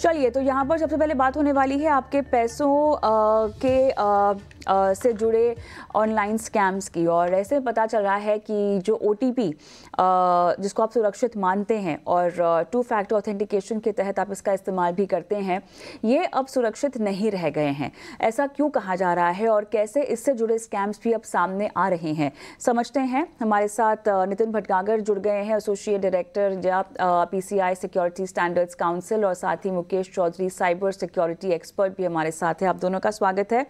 चलिए तो यहाँ पर सबसे पहले बात होने वाली है आपके पैसों आ, के आ, से जुड़े ऑनलाइन स्कैम्स की और ऐसे पता चल रहा है कि जो ओ जिसको आप सुरक्षित मानते हैं और टू फैक्टर ऑथेंटिकेशन के तहत आप इसका इस्तेमाल भी करते हैं ये अब सुरक्षित नहीं रह गए हैं ऐसा क्यों कहा जा रहा है और कैसे इससे जुड़े स्कैम्स भी अब सामने आ रहे हैं समझते हैं हमारे साथ नितिन भटगागर जुड़ गए हैं एसोसिएट डायरेक्टर या पीसीआई सिक्योरिटी स्टैंडर्ड्स काउंसिल और साथ ही Mukesh Chaudhary cyber security expert भी हमारे साथ है आप दोनों का स्वागत है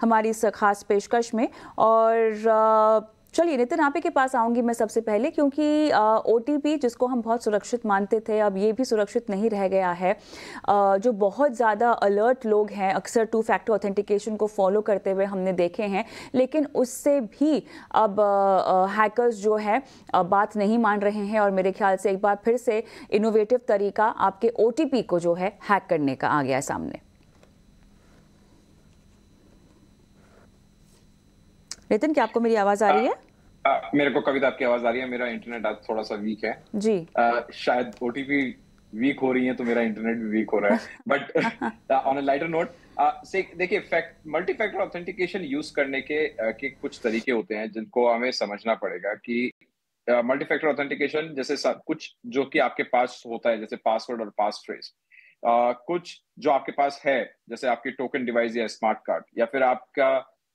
हमारी इस खास पेशकश में और चलिए नितिन आपे के पास आऊंगी मैं सबसे पहले क्योंकि ओ जिसको हम बहुत सुरक्षित मानते थे अब ये भी सुरक्षित नहीं रह गया है आ, जो बहुत ज़्यादा अलर्ट लोग हैं अक्सर टू फैक्टर ऑथेंटिकेशन को फॉलो करते हुए हमने देखे हैं लेकिन उससे भी अब हैकर्स जो है आ, बात नहीं मान रहे हैं और मेरे ख्याल से एक बार फिर से इनोवेटिव तरीका आपके ओ को जो है हैक करने का आ गया सामने नितिन क्या आपको मेरी आवाज आ रही है आ, आ, मेरे को कविता आपकी आवाज आ रही है मेरा इंटरनेट आज थोड़ा सा वीक है जी आ, शायद ओटीपी वीक हो रही है तो मेरा इंटरनेट भी वीक हो रहा है but on a lighter note देखिए fact multi factor authentication use करने के के कुछ तरीके होते हैं जिनको हमें समझना पड़ेगा कि मल्टी फैक्टर ऑथेंटिकेशन जैसे कुछ जो कि आपके पास होता है जैसे पासवर्ड और पास फ्रेज uh, कुछ जो आपके पास है जैसे आपके टोकन डिवाइस या स्मार्ट कार्ड या फिर आपका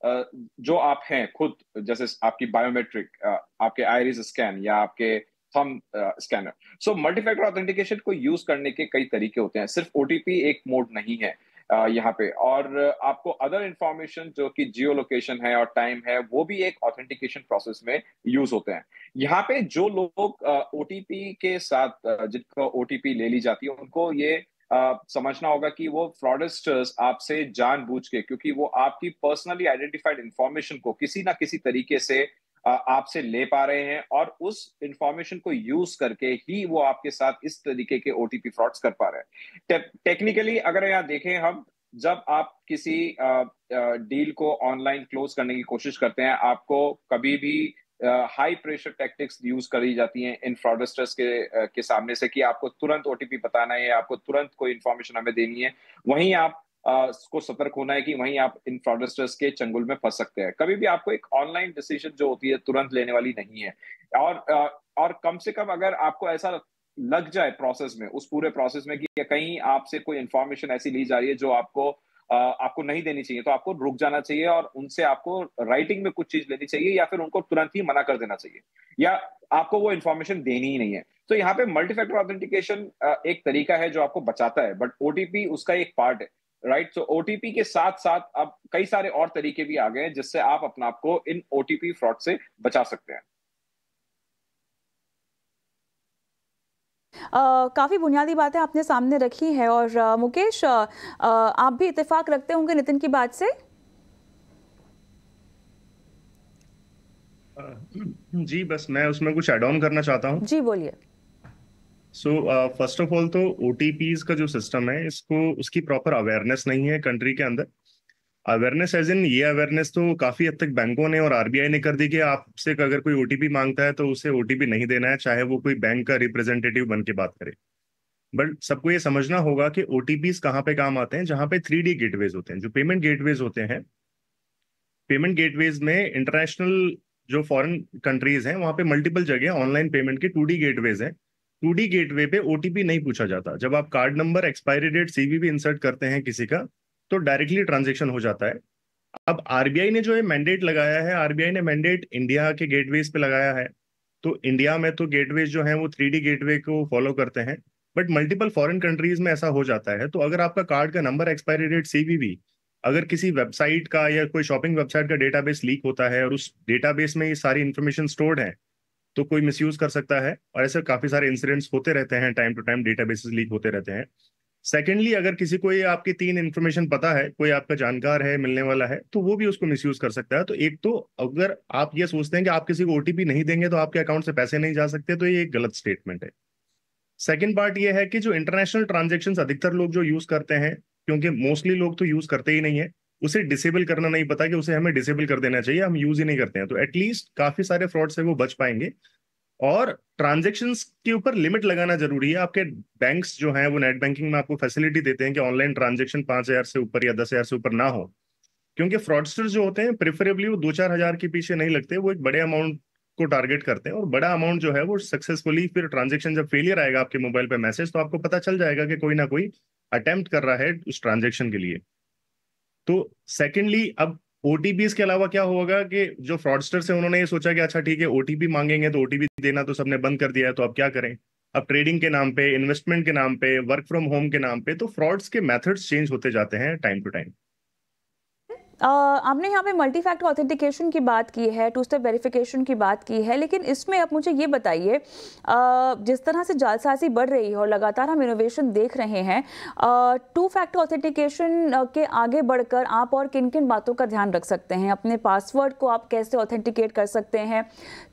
जो आप हैं खुद जैसे आपकी बायोमेट्रिक आपके आयरिस स्कैन या आपके thumb scanner so multifactor authentication को यूज करने के कई तरीके होते हैं सिर्फ ओटीपी एक मोड नहीं है यहाँ पे और आपको अदर इंफॉर्मेशन जो कि जियो लोकेशन है और टाइम है वो भी एक ऑथेंटिकेशन प्रोसेस में यूज होते हैं यहाँ पे जो लोग ओ के साथ जिनको ओ ले ली जाती है उनको ये समझना होगा कि वो फ्रॉडस्टर्स आपसे जान बूझ के क्योंकि वो आपकी पर्सनली आइडेंटिफाइड इंफॉर्मेशन को किसी ना किसी तरीके से आपसे ले पा रहे हैं और उस इंफॉर्मेशन को यूज करके ही वो आपके साथ इस तरीके के ओटीपी फ्रॉड्स कर पा रहे हैं टेक्निकली अगर यहाँ देखें हम जब आप किसी डील को ऑनलाइन क्लोज करने की कोशिश करते हैं आपको कभी भी हाई प्रेशर टैक्टिक्स यूज करी जाती हैं इन फ्रॉडस्टर्स के uh, के सामने से कि आपको तुरंत ओटीपी बताना है आपको तुरंत कोई इन्फॉर्मेशन हमें देनी है वहीं आप Uh, को सतर्क होना है कि वहीं आप इन फ्रॉडस्टर्स के चंगुल में फंस सकते हैं कभी भी आपको एक ऑनलाइन डिसीजन जो होती है तुरंत लेने वाली नहीं है और uh, और कम से कम अगर आपको ऐसा लग जाए प्रोसेस में उस पूरे प्रोसेस में कि कहीं आपसे कोई इन्फॉर्मेशन ऐसी ली जा रही है जो आपको आपको नहीं देनी चाहिए तो आपको रुक जाना चाहिए और उनसे आपको राइटिंग में कुछ चीज लेनी चाहिए या फिर उनको तुरंत ही मना कर देना चाहिए या आपको वो इन्फॉर्मेशन देनी ही नहीं है तो यहाँ पे मल्टीफेक्टर ऑथेंटिकेशन एक तरीका है जो आपको बचाता है बट ओटीपी उसका एक पार्ट है राइट सो ओटीपी के साथ साथ अब कई सारे और तरीके भी आ गए हैं जिससे आप अपना आपको इन ओटीपी फ्रॉड से बचा सकते हैं काफ़ी बुनियादी बातें आपने सामने रखी है और आ, मुकेश आ, आ, आप भी इतफाक रखते होंगे नितिन की बात से जी बस मैं उसमें कुछ एड ऑन करना चाहता हूँ जी बोलिए सो फर्स्ट ऑफ ऑल तो ओ का जो सिस्टम है इसको उसकी प्रॉपर अवेयरनेस नहीं है कंट्री के अंदर अवेयरनेस एज इन ये अवेयरनेस तो काफी हद तक बैंकों ने और आरबीआई ने कर दी कि आपसे अगर कोई ओटीपी मांगता है तो उसे ओटीपी नहीं देना है चाहे वो कोई बैंक का रिप्रेजेंटेटिव बन के बात करे बट सबको ये समझना होगा कि ओ टी कहाँ पे काम आते हैं जहां पे थ्री डी गेटवेज होते हैं जो पेमेंट गेटवेज होते हैं पेमेंट गेटवेज में इंटरनेशनल जो फॉरेन कंट्रीज हैं वहां पे मल्टीपल जगह ऑनलाइन पेमेंट के टू डी गेटवेज हैं टू डी गेटवे पे ओटीपी नहीं पूछा जाता जब आप कार्ड नंबर एक्सपायरी डेट भी इंसर्ट करते हैं किसी का तो डायरेक्टली ट्रांजेक्शन हो जाता है अब आरबीआई ने जो ये मैंडेट लगाया है आरबीआई ने मैंडेट इंडिया के गेटवेज पे लगाया है तो इंडिया में तो गेटवेज जो है वो थ्री डी गेटवे को फॉलो करते हैं बट मल्टीपल फॉरेन कंट्रीज में ऐसा हो जाता है तो अगर आपका कार्ड का नंबर एक्सपायरी डेट सीवीवी अगर किसी वेबसाइट का या कोई शॉपिंग वेबसाइट का डेटाबेस लीक होता है और उस डेटाबेस में ये सारी इन्फॉर्मेशन स्टोर्ड है तो कोई मिसयूज कर सकता है और ऐसे काफी सारे इंसिडेंट्स होते रहते हैं time to time databases leak होते रहते हैं सेकेंडली अगर किसी को ये आपकी तीन इन्फॉर्मेशन पता है कोई आपका जानकार है मिलने वाला है तो वो भी उसको मिस कर सकता है तो एक तो अगर आप ये सोचते हैं कि आप किसी को ओटीपी नहीं देंगे तो आपके अकाउंट से पैसे नहीं जा सकते तो ये एक गलत स्टेटमेंट है सेकेंड पार्ट ये है कि जो इंटरनेशनल ट्रांजेक्शन अधिकतर लोग जो यूज करते हैं क्योंकि मोस्टली लोग तो यूज करते ही नहीं है उसे डिसेबल करना नहीं पता कि उसे हमें डिसेबल कर देना चाहिए हम यूज ही नहीं करते हैं तो एटलीस्ट काफी सारे फ्रॉड से वो बच पाएंगे और ट्रांजेक्शन के ऊपर लिमिट लगाना जरूरी है आपके बैंक जो है वो नेट बैंकिंग में आपको फैसिलिटी देते हैं कि ऑनलाइन ट्रांजेक्शन पांच हजार से ऊपर या दस हजार से ऊपर ना हो क्योंकि फ्रॉडस्टर जो होते हैं प्रिफरेबली वो दो चार हजार के पीछे नहीं लगते वो एक बड़े अमाउंट को टारगेट करते हैं और बड़ा अमाउंट जो है वो सक्सेसफुली फिर ट्रांजेक्शन जब फेलियर आएगा आपके मोबाइल पे मैसेज तो आपको पता चल जाएगा कि कोई ना कोई अटेम्प्ट कर रहा है उस ट्रांजेक्शन के लिए तो सेकेंडली अब ओटीपी के अलावा क्या होगा कि जो फ्रॉडस्टर्स है उन्होंने ये सोचा कि अच्छा ठीक है ओटीपी मांगेंगे तो ओटीपी देना तो सबने बंद कर दिया है तो अब क्या करें अब ट्रेडिंग के नाम पे इन्वेस्टमेंट के नाम पे वर्क फ्रॉम होम के नाम पे तो फ्रॉड्स के मेथड्स चेंज होते जाते हैं टाइम टू टाइम Uh, आपने यहाँ पे मल्टी फैक्टर ऑथेंटिकेशन की बात की है टू स्टेप वेरिफिकेशन की बात की है लेकिन इसमें आप मुझे ये बताइए जिस तरह से जालसाजी बढ़ रही है और लगातार हम इनोवेशन देख रहे हैं टू फैक्टर ऑथेंटिकेशन के आगे बढ़कर आप और किन किन बातों का ध्यान रख सकते हैं अपने पासवर्ड को आप कैसे ऑथेंटिकेट कर सकते हैं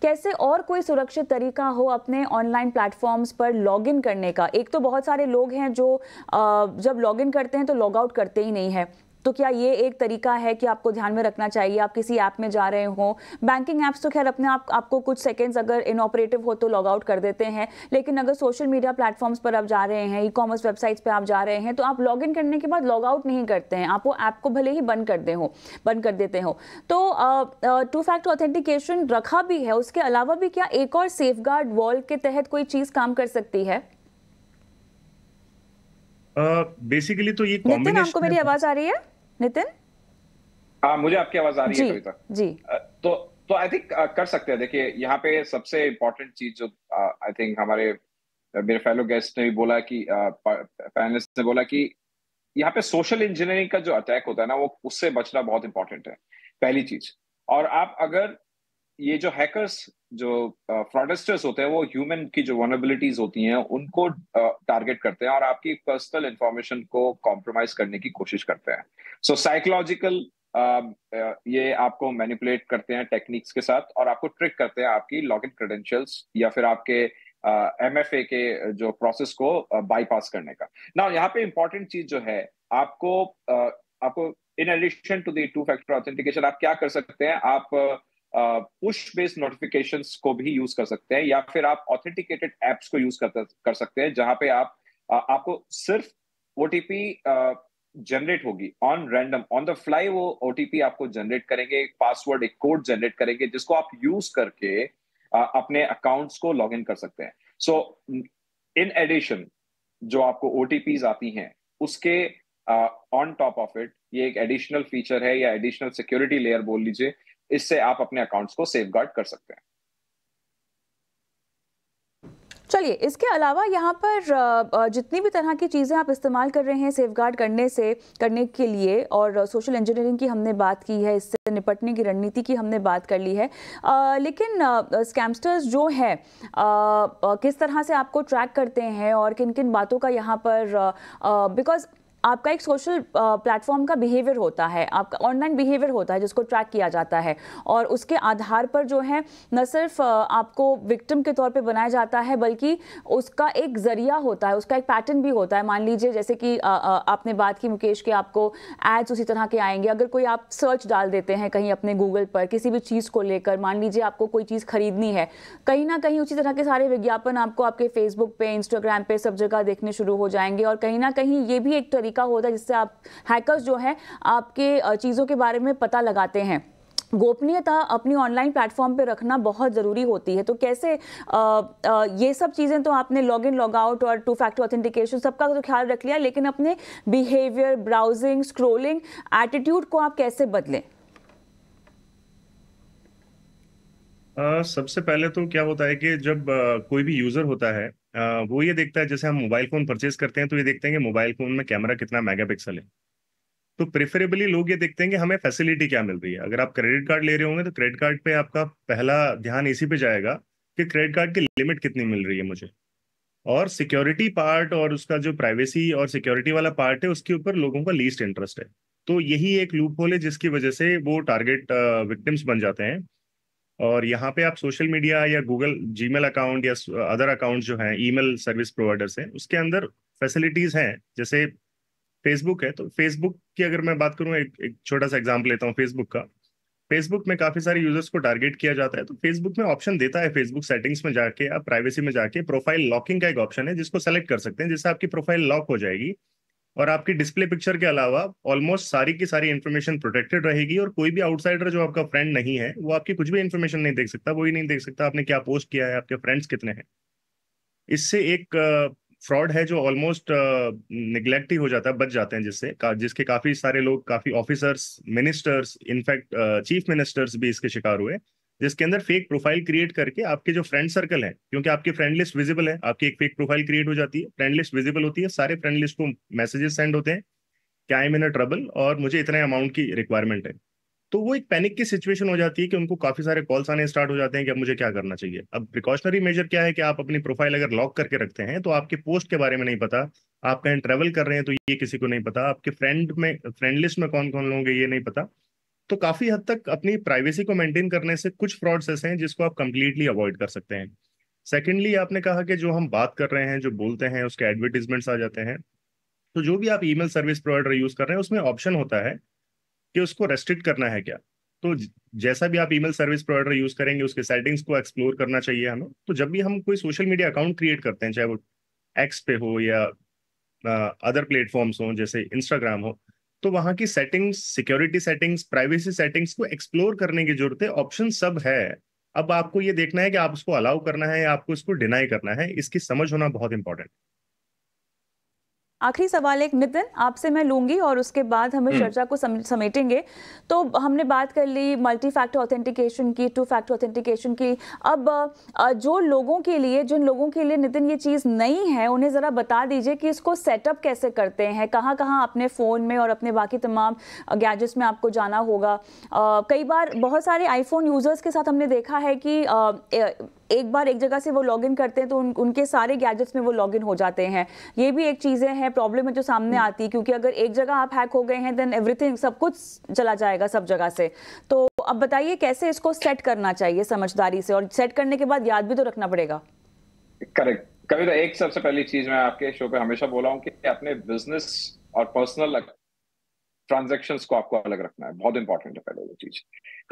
कैसे और कोई सुरक्षित तरीका हो अपने ऑनलाइन प्लेटफॉर्म्स पर लॉग करने का एक तो बहुत सारे लोग हैं जो uh, जब लॉग करते हैं तो लॉग आउट करते ही नहीं है तो क्या ये एक तरीका है कि आपको ध्यान में रखना चाहिए आप किसी ऐप में जा रहे हो बैंकिंग ऐप्स तो खैर अपने आप आपको कुछ सेकेंड्स अगर इनऑपरेटिव हो तो लॉग आउट कर देते हैं लेकिन अगर सोशल मीडिया प्लेटफॉर्म्स पर आप जा रहे हैं ई कॉमर्स वेबसाइट्स पर आप जा रहे हैं तो आप लॉग इन करने के बाद लॉग आउट नहीं करते हैं आप वो ऐप को भले ही बंद कर दे हो बंद कर देते हो तो टू फैक्ट ऑथेंटिकेशन रखा भी है उसके अलावा भी क्या एक और सेफ गार्ड वॉल के तहत कोई चीज़ काम कर सकती है बेसिकली uh, तो ये नितिन आपको मेरी आवाज आ रही है नितिन आ, हाँ, मुझे आपकी आवाज आ रही जी, है कविता जी तो तो आई थिंक कर सकते हैं देखिए यहाँ पे सबसे इम्पोर्टेंट चीज जो आई थिंक हमारे मेरे फेलो गेस्ट ने भी बोला कि पैनलिस्ट ने बोला कि यहाँ पे सोशल इंजीनियरिंग का जो अटैक होता है ना वो उससे बचना बहुत इंपॉर्टेंट है पहली चीज और आप अगर ये जो हैकर्स जो फ्रॉडस्टर्स होते हैं वो ह्यूमन की जो वनबिलिटीज होती हैं उनको टारगेट करते हैं और आपकी पर्सनल इंफॉर्मेशन को कॉम्प्रोमाइज करने की कोशिश करते हैं सो so, साइकोलॉजिकल ये आपको मैनिपुलेट करते हैं टेक्निक्स के साथ और आपको ट्रिक करते हैं आपकी लॉग इन क्रेडेंशियल्स या फिर आपके एम एफ ए के जो प्रोसेस को बाईपास uh, करने का ना यहाँ पे इंपॉर्टेंट चीज जो है आपको uh, आपको in addition to two factor authentication आप क्या कर सकते हैं आप uh, पुश बेस्ड नोटिफिकेशन को भी यूज कर सकते हैं या फिर आप ऑथेंटिकेटेड एप्स को यूज कर, कर सकते हैं जहां पे आप uh, आपको सिर्फ ओटीपी जनरेट होगी on random on the fly वो ओटीपी आपको जनरेट करेंगे एक पासवर्ड एक कोड जनरेट करेंगे जिसको आप यूज करके आ, अपने अकाउंट्स को लॉग इन कर सकते हैं सो इन एडिशन जो आपको ओटीपीज आती हैं उसके ऑन टॉप ऑफ इट ये एक एडिशनल फीचर है या एडिशनल सिक्योरिटी लेयर बोल लीजिए इससे आप अपने अकाउंट्स को सेफ कर सकते हैं चलिए इसके अलावा यहाँ पर जितनी भी तरह की चीज़ें आप इस्तेमाल कर रहे हैं सेफ करने से करने के लिए और सोशल इंजीनियरिंग की हमने बात की है इससे निपटने की रणनीति की हमने बात कर ली है आ, लेकिन स्कैमस्टर्स जो है किस तरह से आपको ट्रैक करते हैं और किन किन बातों का यहाँ पर बिकॉज आपका एक सोशल प्लेटफॉर्म का बिहेवियर होता है आपका ऑनलाइन बिहेवियर होता है जिसको ट्रैक किया जाता है और उसके आधार पर जो है न सिर्फ आपको विक्टिम के तौर पे बनाया जाता है बल्कि उसका एक ज़रिया होता है उसका एक पैटर्न भी होता है मान लीजिए जैसे कि आपने बात की मुकेश के आपको एड्स उसी तरह के आएंगे अगर कोई आप सर्च डाल देते हैं कहीं अपने गूगल पर किसी भी चीज़ को लेकर मान लीजिए आपको कोई चीज़ खरीदनी है कहीं ना कहीं उसी तरह के सारे विज्ञापन आपको आपके फेसबुक पर इंस्टाग्राम पर सब जगह देखने शुरू हो जाएंगे और कहीं ना कहीं ये भी एक तरीके तरीका होता है जिससे आप हैकर्स जो हैं आपके चीज़ों के बारे में पता लगाते हैं गोपनीयता अपनी ऑनलाइन प्लेटफॉर्म पे रखना बहुत ज़रूरी होती है तो कैसे आ, आ, ये सब चीज़ें तो आपने लॉग इन लॉग आउट और टू फैक्टर ऑथेंटिकेशन सबका तो ख्याल रख लिया लेकिन अपने बिहेवियर ब्राउजिंग स्क्रोलिंग एटीट्यूड को आप कैसे बदलें सबसे पहले तो क्या होता है कि जब आ, कोई भी यूज़र होता है आ, वो ये देखता है जैसे हम मोबाइल फ़ोन परचेज़ करते हैं तो ये देखते हैं कि मोबाइल फ़ोन में कैमरा कितना मेगापिक्सल है। तो प्रेफ़रेबली लोग ये देखते हैं कि हमें फ़ैसिलिटी क्या मिल रही है। अगर आप क्रेडिट कार्ड ले रहे होंगे तो क्रेडिट कार्ड पे आपका पहला ध्यान इसी पे जाएगा कि क्रेडिट कार्ड की लिमिट कितनी मिल रही है मुझे। और सिक्योरिटी पार्ट और उसका जो प्राइवेसी और सिक्योरिटी वाला पार्ट है उसके ऊपर लोगों का लीस्ट इंटरेस्ट है। तो यही एक लूप होल है जिसकी वज़ह से वो टारगेट विक्टिम्स बन जाते हैं। और यहाँ पे आप सोशल मीडिया या गूगल जी अकाउंट या अदर अकाउंट जो है ईमेल सर्विस प्रोवाइडर्स है उसके अंदर फैसिलिटीज़ हैं जैसे फेसबुक है तो फेसबुक की अगर मैं बात करूँ एक एक छोटा सा एग्जाम्पल लेता हूँ फेसबुक का फेसबुक में काफ़ी सारे यूजर्स को टारगेट किया जाता है तो फेसबुक में ऑप्शन देता है फेसबुक सेटिंग्स में जाके आप प्राइवेसी में जाके प्रोफाइल लॉकिंग का एक ऑप्शन है जिसको सेलेक्ट कर सकते हैं जिससे आपकी प्रोफाइल लॉक हो जाएगी और आपकी डिस्प्ले पिक्चर के अलावा ऑलमोस्ट सारी की सारी इन्फॉर्मेशन प्रोटेक्टेड रहेगी और कोई भी आउटसाइडर जो आपका फ्रेंड नहीं है वो आपकी कुछ भी इन्फॉर्मेशन नहीं देख सकता वो ही नहीं देख सकता आपने क्या पोस्ट किया है आपके फ्रेंड्स कितने हैं इससे एक फ्रॉड है जो ऑलमोस्ट निगलेक्ट ही हो जाता है बच जाते हैं जिससे का, जिसके काफ़ी सारे लोग काफ़ी officers ministers in fact chief ministers भी इसके शिकार हुए जिसके अंदर फेक प्रोफाइल क्रिएट करके आपके जो फ्रेंड सर्कल है क्योंकि आपकी फ्रेंड लिस्ट विजिबल है आपकी एक फेक प्रोफाइल क्रिएट हो जाती है फ्रेंड लिस्ट विजिबल होती है सारे फ्रेंड लिस्ट को मैसेजेस सेंड होते हैं क्या आई अ ट्रबल और मुझे इतने अमाउंट की रिक्वायरमेंट है तो वो एक पैनिक की सिचुएशन हो जाती है कि उनको काफी सारे कॉल्स आने स्टार्ट हो जाते हैं कि अब मुझे क्या करना चाहिए अब प्रिकॉशनरी मेजर क्या है कि आप अपनी प्रोफाइल अगर लॉक करके रखते हैं तो आपके पोस्ट के बारे में नहीं पता आप कहीं ट्रेवल कर रहे हैं तो ये किसी को नहीं पता आपके फ्रेंड में फ्रेंड लिस्ट में कौन कौन लोग ये नहीं पता तो काफी हद तक अपनी प्राइवेसी को मेंटेन करने से कुछ फ्रॉड्स ऐसे हैं जिसको आप कंप्लीटली अवॉइड कर सकते हैं सेकेंडली आपने कहा कि जो हम बात कर रहे हैं जो बोलते हैं उसके एडवर्टीजमेंट्स आ जाते हैं तो जो भी आप ईमेल सर्विस प्रोवाइडर यूज कर रहे हैं उसमें ऑप्शन होता है कि उसको रेस्ट्रिक्ट करना है क्या तो जैसा भी आप ईमेल सर्विस प्रोवाइडर यूज करेंगे उसके सेटिंग्स को एक्सप्लोर करना चाहिए हमें तो जब भी हम कोई सोशल मीडिया अकाउंट क्रिएट करते हैं चाहे वो एक्स पे हो या अदर प्लेटफॉर्म्स हो जैसे इंस्टाग्राम हो तो वहां की settings security settings privacy settings को एक्सप्लोर करने की जरूरत है ऑप्शन सब है अब आपको ये देखना है कि आप उसको अलाउ करना है या आपको इसको डिनाई करना है इसकी समझ होना बहुत इंपॉर्टेंट आखिरी सवाल एक नितिन आपसे मैं लूँगी और उसके बाद हम हम्म। चर्चा को समेटेंगे तो हमने बात कर ली मल्टी फैक्टर ऑथेंटिकेशन की टू फैक्टर ऑथेंटिकेशन की अब जो लोगों के लिए जिन लोगों के लिए नितिन ये चीज़ नई है उन्हें ज़रा बता दीजिए कि इसको सेटअप कैसे करते हैं कहाँ कहाँ अपने फ़ोन में और अपने बाकी तमाम गैजेट्स में आपको जाना होगा कई बार बहुत सारे आईफोन यूज़र्स के साथ हमने देखा है कि एक बार एक जगह से वो लॉगिन करते हैं तो उन, उनके सारे गैजेट्स में वो लॉगिन हो जाते हैं ये भी एक चीज़ें हैं प्रॉब्लम है जो सामने हम्म। आती है क्योंकि अगर एक जगह आप हैक हो गए हैं देन एवरीथिंग सब कुछ चला जाएगा सब जगह से तो अब बताइए कैसे इसको सेट करना चाहिए समझदारी से और सेट करने के बाद याद भी तो रखना पड़ेगा करेक्ट कविता एक सबसे पहली चीज मैं आपके शो पे हमेशा बोला हूँ कि अपने बिजनेस और पर्सनल ट्रांजेक्शन को आपको अलग रखना है बहुत इंपॉर्टेंट है पहले वो चीज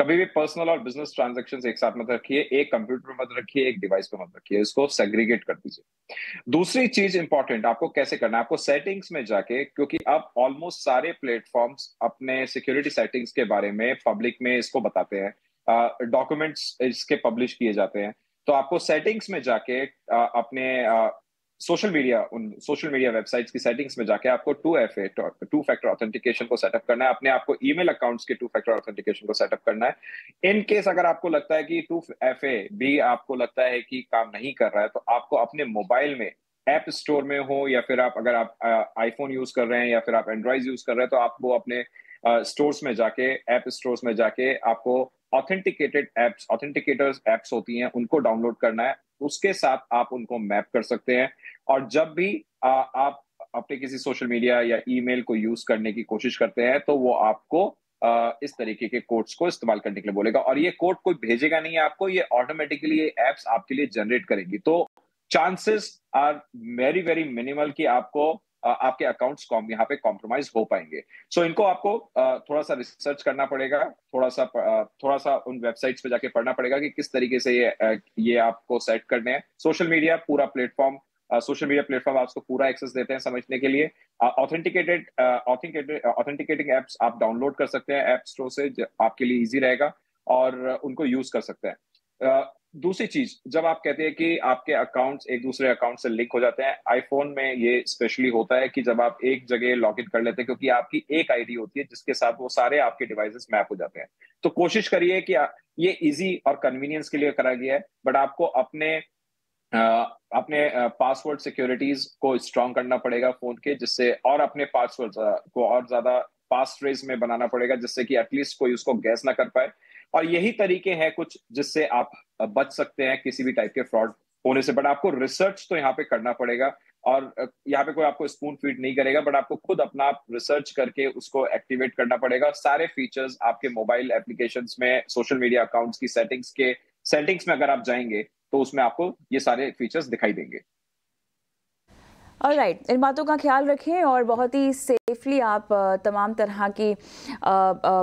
कभी भी पर्सनल और बिजनेस ट्रांजेक्शन एक साथ मत रखिए एक कंप्यूटर मत रखिए एक डिवाइस पर मत रखिए इसको सेग्रीगेट कर दीजिए दूसरी चीज इंपॉर्टेंट आपको कैसे करना है आपको सेटिंग्स में जाके क्योंकि अब ऑलमोस्ट सारे प्लेटफॉर्म्स अपने सिक्योरिटी सेटिंग्स के बारे में पब्लिक में इसको बताते हैं डॉक्यूमेंट्स इसके पब्लिश किए जाते हैं तो आपको सेटिंग्स में जाके आ, अपने सोशल मीडिया उन सोशल मीडिया वेबसाइट्स की सेटिंग्स में जाके आपको two F two factor authentication को सेटअप करना है अपने आपको ई मेल अकाउंट्स के टू फैक्टर ऑथेंटिकेशन को सेटअप करना है इन केस अगर आपको लगता है कि टू एफ ए भी आपको लगता है कि काम नहीं कर रहा है तो आपको अपने मोबाइल में ऐप स्टोर में हो या फिर आप अगर आप आईफोन यूज कर रहे हैं या फिर आप एंड्रॉइड यूज कर रहे हैं तो आप वो अपने स्टोर्स में जाके ऐप स्टोर्स में जाके आपको ऑथेंटिकेटेड एप्स ऑथेंटिकेटर्स एप्स होती हैं उनको डाउनलोड करना है उसके साथ आप उनको मैप कर सकते हैं और जब भी आ, आप अपने किसी सोशल मीडिया या ईमेल को यूज करने की कोशिश करते हैं तो वो आपको आ, इस तरीके के कोड्स को इस्तेमाल करने के लिए बोलेगा और ये कोड कोई भेजेगा नहीं आपको ये ऑटोमेटिकली ये एप्स आपके लिए जनरेट करेगी तो chances are very very minimal कि आपको आपके अकाउंट्स कॉम यहाँ पे कॉम्प्रोमाइज हो पाएंगे सो so, इनको आपको थोड़ा सा रिसर्च करना पड़ेगा थोड़ा सा थोड़ा सा उन वेबसाइट्स पे जाके पढ़ना पड़ेगा कि किस तरीके से ये ये आपको सेट करने हैं सोशल मीडिया पूरा प्लेटफॉर्म सोशल मीडिया प्लेटफॉर्म आपको पूरा एक्सेस देते हैं समझने के लिए ऑथेंटिकेटेड ऑथेंटिकेटिंग एप्स आप डाउनलोड कर सकते हैं एप स्टोर से आपके लिए ईजी रहेगा और उनको यूज कर सकते हैं दूसरी चीज जब आप कहते हैं कि आपके अकाउंट्स एक दूसरे अकाउंट से लिंक हो जाते हैं आईफोन में ये स्पेशली होता है कि जब आप एक जगह लॉग इन कर लेते हैं क्योंकि आपकी एक आईडी होती है जिसके साथ वो सारे आपके डिवाइसेस मैप हो जाते हैं तो कोशिश करिए कि ये इजी और कन्वीनियंस के लिए करा गया है बट आपको अपने अपने पासवर्ड सिक्योरिटीज को स्ट्रॉन्ग करना पड़ेगा फोन के जिससे और अपने पासवर्ड को और ज्यादा पास ट्रेस में बनाना पड़ेगा जिससे कि एटलीस्ट कोई उसको गैस ना कर पाए और यही तरीके हैं कुछ जिससे आप बच सकते हैं किसी भी टाइप के फ्रॉड होने से बट आपको रिसर्च तो यहाँ पे करना पड़ेगा और यहाँ पे कोई आपको स्पून फीड नहीं करेगा बट आपको खुद अपना आप रिसर्च करके उसको एक्टिवेट करना पड़ेगा सारे फीचर्स आपके मोबाइल एप्लीकेशन में सोशल मीडिया अकाउंट्स की सेटिंग्स के सेटिंग्स में अगर आप जाएंगे तो उसमें आपको ये सारे फीचर्स दिखाई देंगे और राइट इन बातों का ख्याल रखें और बहुत ही सेफली आप तमाम तरह की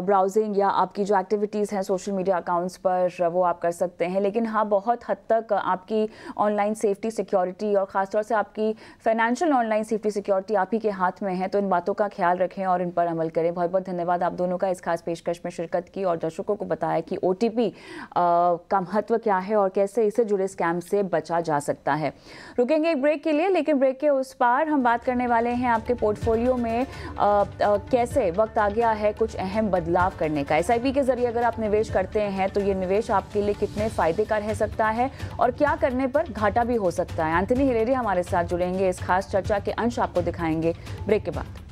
ब्राउजिंग या आपकी जो एक्टिविटीज़ हैं सोशल मीडिया अकाउंट्स पर वो आप कर सकते हैं लेकिन हाँ बहुत हद तक आपकी ऑनलाइन सेफ्टी सिक्योरिटी और ख़ासतौर से आपकी फाइनेंशियल ऑनलाइन सेफ्टी सिक्योरिटी आप ही के हाथ में है तो इन बातों का ख्याल रखें और इन पर अमल करें बहुत बहुत धन्यवाद आप दोनों का इस खास पेशकश में शिरकत की और दर्शकों को बताया कि ओ का महत्व क्या है और कैसे इससे जुड़े स्कैम से बचा जा सकता है रुकेंगे एक ब्रेक के लिए लेकिन ब्रेक के उस पार हम बात करने वाले हैं आपके पोर्टफोलियो में कैसे वक्त आ गया है कुछ अहम बदलाव करने का एस के जरिए अगर आप निवेश करते हैं तो ये निवेश आपके लिए कितने फ़ायदे का रह सकता है और क्या करने पर घाटा भी हो सकता है एंथनी हिलेरी हमारे साथ जुड़ेंगे इस खास चर्चा के अंश आपको दिखाएंगे ब्रेक के बाद